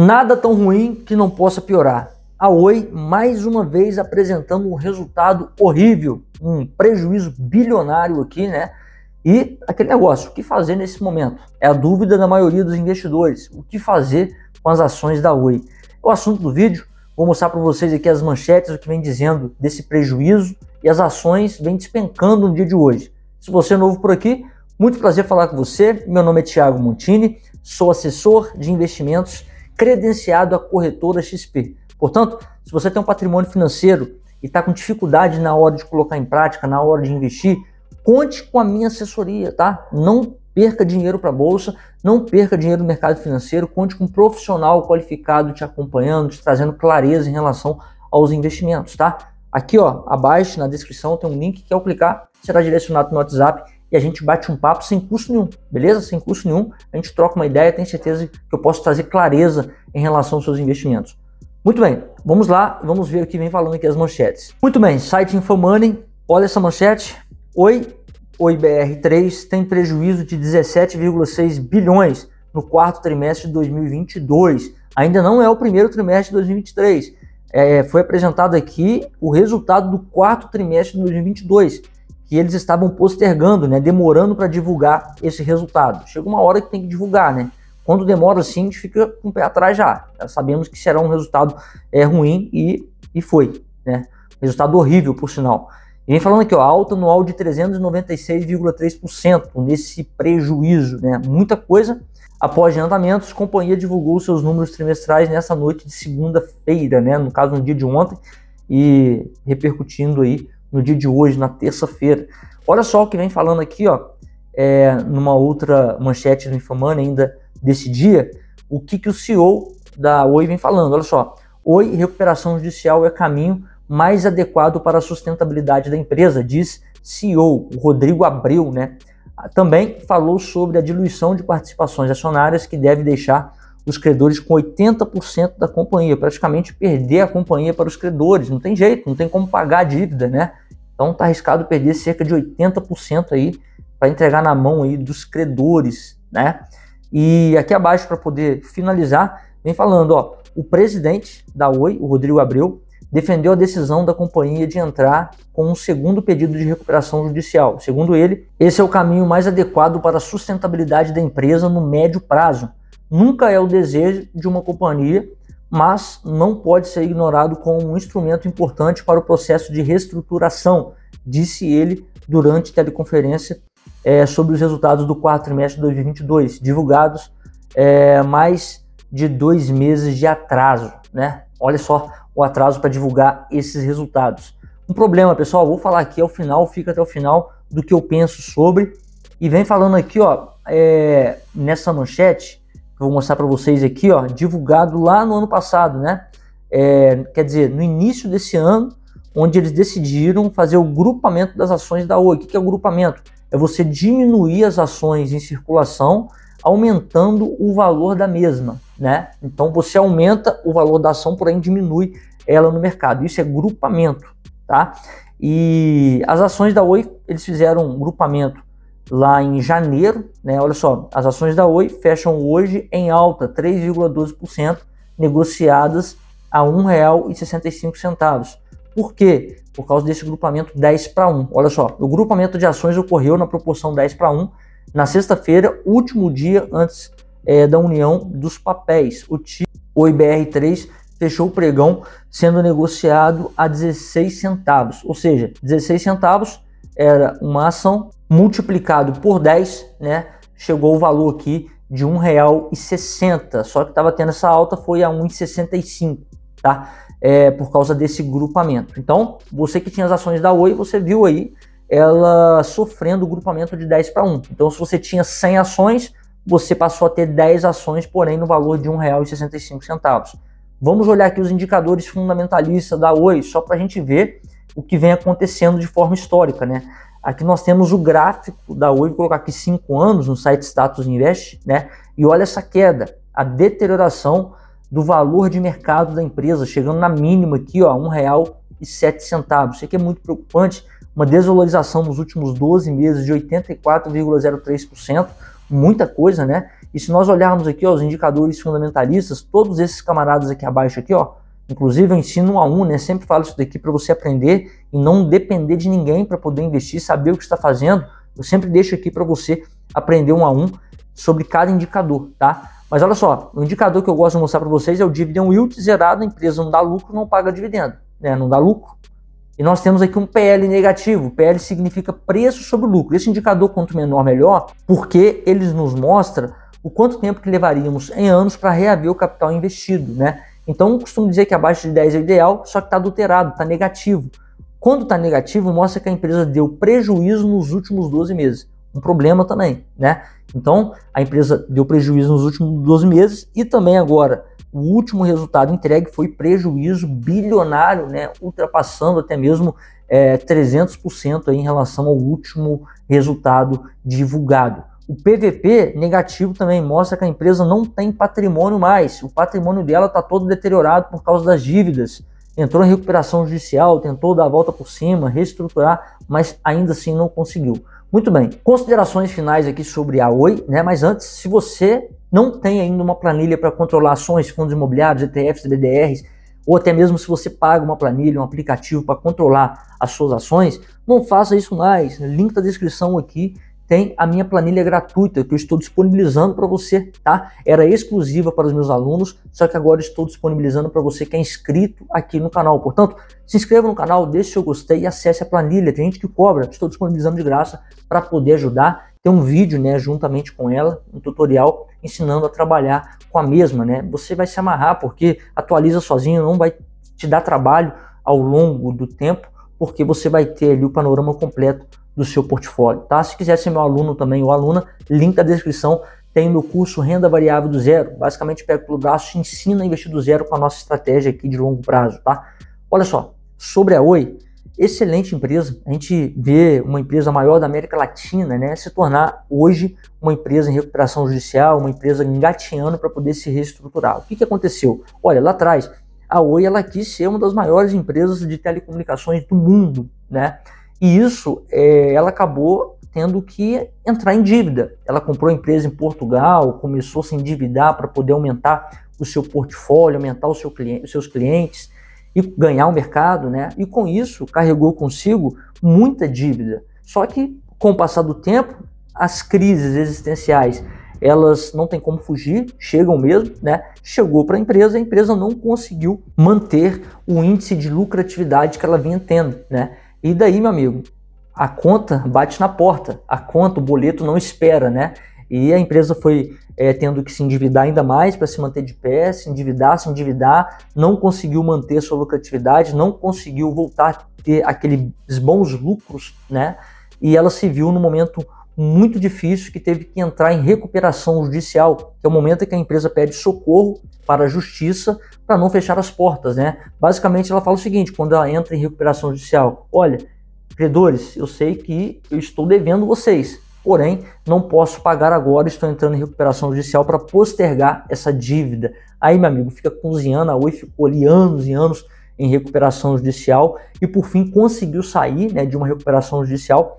Nada tão ruim que não possa piorar. A Oi, mais uma vez, apresentando um resultado horrível, um prejuízo bilionário aqui, né? E aquele negócio, o que fazer nesse momento? É a dúvida da maioria dos investidores. O que fazer com as ações da Oi? É o assunto do vídeo, vou mostrar para vocês aqui as manchetes, o que vem dizendo desse prejuízo e as ações vêm despencando no dia de hoje. Se você é novo por aqui, muito prazer falar com você. Meu nome é Thiago Montini, sou assessor de investimentos credenciado a corretora XP. Portanto, se você tem um patrimônio financeiro e está com dificuldade na hora de colocar em prática, na hora de investir, conte com a minha assessoria, tá? Não perca dinheiro para a bolsa, não perca dinheiro no mercado financeiro, conte com um profissional qualificado te acompanhando, te trazendo clareza em relação aos investimentos, tá? Aqui, ó, abaixo na descrição tem um link que ao clicar será direcionado no WhatsApp e a gente bate um papo sem custo nenhum, beleza? Sem custo nenhum, a gente troca uma ideia, tenho certeza que eu posso trazer clareza em relação aos seus investimentos. Muito bem, vamos lá, vamos ver o que vem falando aqui as manchetes. Muito bem, site Infomoney, olha essa manchete. Oi, Oi BR3 tem prejuízo de 17,6 bilhões no quarto trimestre de 2022. Ainda não é o primeiro trimestre de 2023. É, foi apresentado aqui o resultado do quarto trimestre de 2022 que eles estavam postergando, né, demorando para divulgar esse resultado. Chega uma hora que tem que divulgar, né? Quando demora assim, a gente fica com um o pé atrás já. já. Sabemos que será um resultado é, ruim e, e foi, né? Resultado horrível, por sinal. E vem falando aqui, ó, alta anual de 396,3% nesse prejuízo, né? Muita coisa. Após adiantamentos, a companhia divulgou seus números trimestrais nessa noite de segunda-feira, né? No caso, no dia de ontem, e repercutindo aí no dia de hoje, na terça-feira. Olha só o que vem falando aqui, ó, é, numa outra manchete do Infomani ainda desse dia, o que, que o CEO da Oi vem falando. Olha só, Oi, recuperação judicial é caminho mais adequado para a sustentabilidade da empresa, diz CEO, o Rodrigo Abreu, né? Também falou sobre a diluição de participações acionárias que deve deixar dos credores com 80% da companhia, praticamente perder a companhia para os credores, não tem jeito, não tem como pagar a dívida, né? Então tá arriscado perder cerca de 80% aí para entregar na mão aí dos credores, né? E aqui abaixo para poder finalizar, vem falando, ó, o presidente da Oi, o Rodrigo Abreu, defendeu a decisão da companhia de entrar com um segundo pedido de recuperação judicial. Segundo ele, esse é o caminho mais adequado para a sustentabilidade da empresa no médio prazo, nunca é o desejo de uma companhia, mas não pode ser ignorado como um instrumento importante para o processo de reestruturação, disse ele durante teleconferência é, sobre os resultados do quarto trimestre de 2022, divulgados é, mais de dois meses de atraso. Né? Olha só o atraso para divulgar esses resultados. Um problema, pessoal, vou falar aqui ao final, fica até o final do que eu penso sobre. E vem falando aqui, ó, é, nessa manchete, eu vou mostrar para vocês aqui, ó, divulgado lá no ano passado, né? É, quer dizer, no início desse ano, onde eles decidiram fazer o grupamento das ações da Oi. O que é o grupamento? É você diminuir as ações em circulação, aumentando o valor da mesma, né? Então você aumenta o valor da ação, porém diminui ela no mercado. Isso é grupamento, tá? E as ações da Oi, eles fizeram um grupamento lá em janeiro, né? Olha só, as ações da Oi fecham hoje em alta, 3,12%, negociadas a R$ 1,65. Por quê? Por causa desse grupamento 10 para 1. Olha só, o grupamento de ações ocorreu na proporção 10 para 1 na sexta-feira, último dia antes é, da união dos papéis. O Oi BR3 fechou o pregão sendo negociado a 16 centavos, ou seja, 16 centavos era uma ação multiplicado por 10, né, chegou o valor aqui de R$ 1,60. Só que estava tendo essa alta foi a R$ 1,65, tá? É, por causa desse grupamento. Então, você que tinha as ações da Oi, você viu aí ela sofrendo o grupamento de 10 para 1. Então, se você tinha 100 ações, você passou a ter 10 ações, porém no valor de R$ 1,65. Vamos olhar aqui os indicadores fundamentalistas da Oi, só para a gente ver o que vem acontecendo de forma histórica, né? Aqui nós temos o gráfico da Oi, vou colocar aqui 5 anos no site Status Invest, né? E olha essa queda, a deterioração do valor de mercado da empresa, chegando na mínima aqui, ó, R$ 1,07. Isso aqui é muito preocupante, uma desvalorização nos últimos 12 meses de 84,03%, muita coisa, né? E se nós olharmos aqui ó, os indicadores fundamentalistas, todos esses camaradas aqui abaixo aqui, ó, Inclusive, eu ensino a um, né? Sempre falo isso daqui para você aprender e não depender de ninguém para poder investir, saber o que está fazendo. Eu sempre deixo aqui para você aprender um a um sobre cada indicador, tá? Mas olha só, o indicador que eu gosto de mostrar para vocês é o dividend yield zerado, a empresa não dá lucro, não paga dividendo, né? Não dá lucro. E nós temos aqui um PL negativo. PL significa preço sobre lucro. Esse indicador quanto menor melhor, porque eles nos mostra o quanto tempo que levaríamos em anos para reaver o capital investido, né? Então, costumo dizer que abaixo de 10 é o ideal, só que está adulterado, está negativo. Quando está negativo, mostra que a empresa deu prejuízo nos últimos 12 meses. Um problema também, né? Então, a empresa deu prejuízo nos últimos 12 meses e também agora o último resultado entregue foi prejuízo bilionário, né? Ultrapassando até mesmo é, eh, 300% em relação ao último resultado divulgado. O PVP negativo também mostra que a empresa não tem patrimônio mais. O patrimônio dela está todo deteriorado por causa das dívidas. Entrou em recuperação judicial, tentou dar a volta por cima, reestruturar, mas ainda assim não conseguiu. Muito bem, considerações finais aqui sobre a Oi, né? Mas antes, se você não tem ainda uma planilha para controlar ações, fundos imobiliários, ETFs, BDRs, ou até mesmo se você paga uma planilha, um aplicativo para controlar as suas ações, não faça isso mais. Link da tá descrição aqui tem a minha planilha gratuita que eu estou disponibilizando para você, tá? Era exclusiva para os meus alunos, só que agora estou disponibilizando para você que é inscrito aqui no canal. Portanto, se inscreva no canal, deixe seu gostei e acesse a planilha. Tem gente que cobra, estou disponibilizando de graça para poder ajudar. Tem um vídeo, né, juntamente com ela, um tutorial ensinando a trabalhar com a mesma, né? Você vai se amarrar porque atualiza sozinho, não vai te dar trabalho ao longo do tempo porque você vai ter ali o panorama completo do seu portfólio, tá? Se quiser ser meu aluno também ou aluna, link da descrição, tem o meu curso Renda Variável do Zero. Basicamente, pega pelo braço e ensina a investir do zero com a nossa estratégia aqui de longo prazo, tá? Olha só, sobre a Oi, excelente empresa. A gente vê uma empresa maior da América Latina, né, se tornar hoje uma empresa em recuperação judicial, uma empresa engatinhando para poder se reestruturar. O que, que aconteceu? Olha, lá atrás a Oi ela quis ser uma das maiores empresas de telecomunicações do mundo, né? E isso, é, ela acabou tendo que entrar em dívida. Ela comprou empresa em Portugal, começou a se endividar para poder aumentar o seu portfólio, aumentar o seu cliente, os seus clientes e ganhar o mercado, né? E com isso carregou consigo muita dívida. Só que com o passar do tempo, as crises existenciais elas não tem como fugir, chegam mesmo, né? Chegou para a empresa, a empresa não conseguiu manter o índice de lucratividade que ela vinha tendo, né? E daí, meu amigo, a conta bate na porta, a conta, o boleto não espera, né? E a empresa foi é, tendo que se endividar ainda mais para se manter de pé, se endividar, se endividar, não conseguiu manter sua lucratividade, não conseguiu voltar a ter aqueles bons lucros, né? E ela se viu no momento muito difícil que teve que entrar em recuperação judicial, que é o momento em que a empresa pede socorro para a justiça para não fechar as portas, né? Basicamente ela fala o seguinte, quando ela entra em recuperação judicial, olha, credores, eu sei que eu estou devendo vocês, porém não posso pagar agora, estou entrando em recuperação judicial para postergar essa dívida. Aí, meu amigo, fica cozinhando, a Oi ficou ali anos e anos em recuperação judicial e por fim conseguiu sair né, de uma recuperação judicial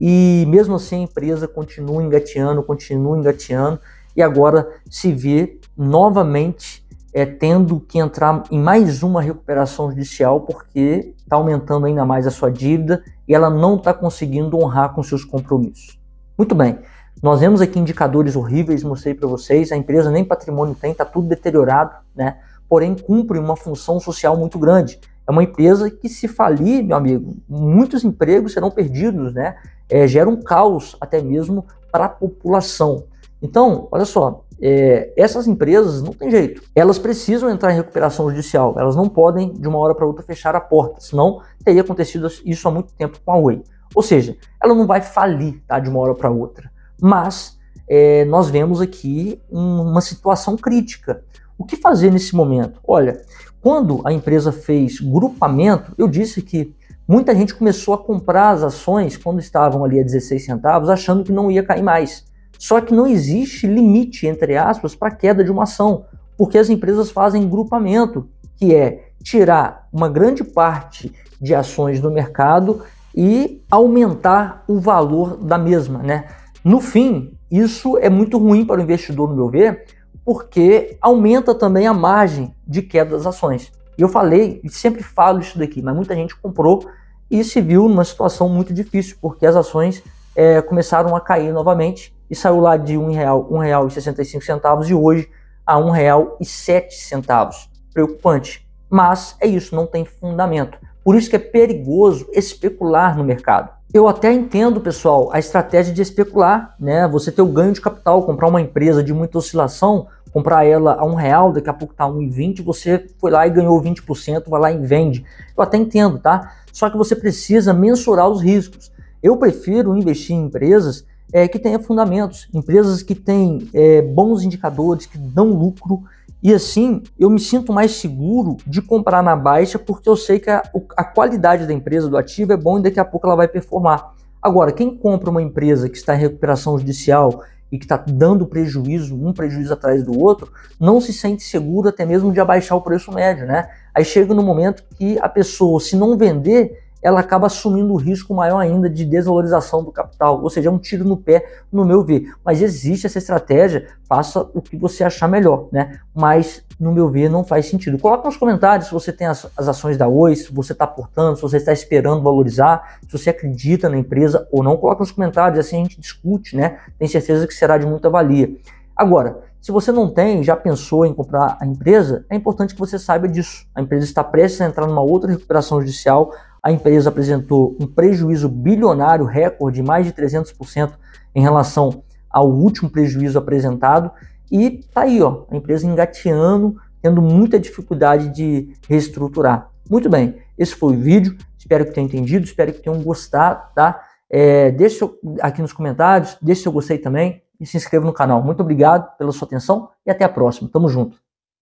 e mesmo assim a empresa continua engateando, continua engateando e agora se vê novamente é, tendo que entrar em mais uma recuperação judicial porque está aumentando ainda mais a sua dívida e ela não está conseguindo honrar com seus compromissos. Muito bem, nós vemos aqui indicadores horríveis, mostrei para vocês, a empresa nem patrimônio tem, está tudo deteriorado, né? porém cumpre uma função social muito grande. É uma empresa que se falir, meu amigo, muitos empregos serão perdidos, né? é, gera um caos até mesmo para a população. Então, olha só, é, essas empresas não tem jeito, elas precisam entrar em recuperação judicial, elas não podem de uma hora para outra fechar a porta, senão teria acontecido isso há muito tempo com a Oi. Ou seja, ela não vai falir tá, de uma hora para outra, mas é, nós vemos aqui um, uma situação crítica. O que fazer nesse momento? Olha, quando a empresa fez grupamento, eu disse que Muita gente começou a comprar as ações quando estavam ali a 16 centavos, achando que não ia cair mais. Só que não existe limite, entre aspas, para a queda de uma ação, porque as empresas fazem grupamento, que é tirar uma grande parte de ações do mercado e aumentar o valor da mesma, né? No fim, isso é muito ruim para o investidor, no meu ver, porque aumenta também a margem de queda das ações. E eu falei, e sempre falo isso daqui, mas muita gente comprou e se viu numa situação muito difícil, porque as ações é, começaram a cair novamente e saiu lá de R$ 1,65 e hoje a R$ 1,07. Preocupante. Mas é isso, não tem fundamento. Por isso que é perigoso especular no mercado. Eu até entendo, pessoal, a estratégia de especular, né? Você ter o ganho de capital, comprar uma empresa de muita oscilação, comprar ela a um real, daqui a pouco tá 1,20, você foi lá e ganhou 20%, vai lá e vende. Eu até entendo, tá? Só que você precisa mensurar os riscos. Eu prefiro investir em empresas é, que tenham fundamentos, empresas que têm é, bons indicadores, que dão lucro, e assim eu me sinto mais seguro de comprar na baixa, porque eu sei que a, a qualidade da empresa, do ativo, é bom e daqui a pouco ela vai performar. Agora, quem compra uma empresa que está em recuperação judicial, e que está dando prejuízo, um prejuízo atrás do outro, não se sente seguro até mesmo de abaixar o preço médio, né? Aí chega no momento que a pessoa, se não vender, ela acaba assumindo o risco maior ainda de desvalorização do capital, ou seja, é um tiro no pé, no meu ver. Mas existe essa estratégia, faça o que você achar melhor, né? Mas, no meu ver, não faz sentido. Coloca nos comentários se você tem as, as ações da Oi, se você está portando, se você está esperando valorizar, se você acredita na empresa ou não. Coloca nos comentários, assim a gente discute, né? Tenho certeza que será de muita valia. Agora, se você não tem, já pensou em comprar a empresa, é importante que você saiba disso. A empresa está prestes a entrar numa outra recuperação judicial, a empresa apresentou um prejuízo bilionário recorde, mais de 300% em relação ao último prejuízo apresentado. E tá aí, ó, a empresa engateando, tendo muita dificuldade de reestruturar. Muito bem, esse foi o vídeo. Espero que tenham entendido, espero que tenham gostado, tá? É, deixe seu, aqui nos comentários, deixe seu gostei também e se inscreva no canal. Muito obrigado pela sua atenção e até a próxima. Tamo junto.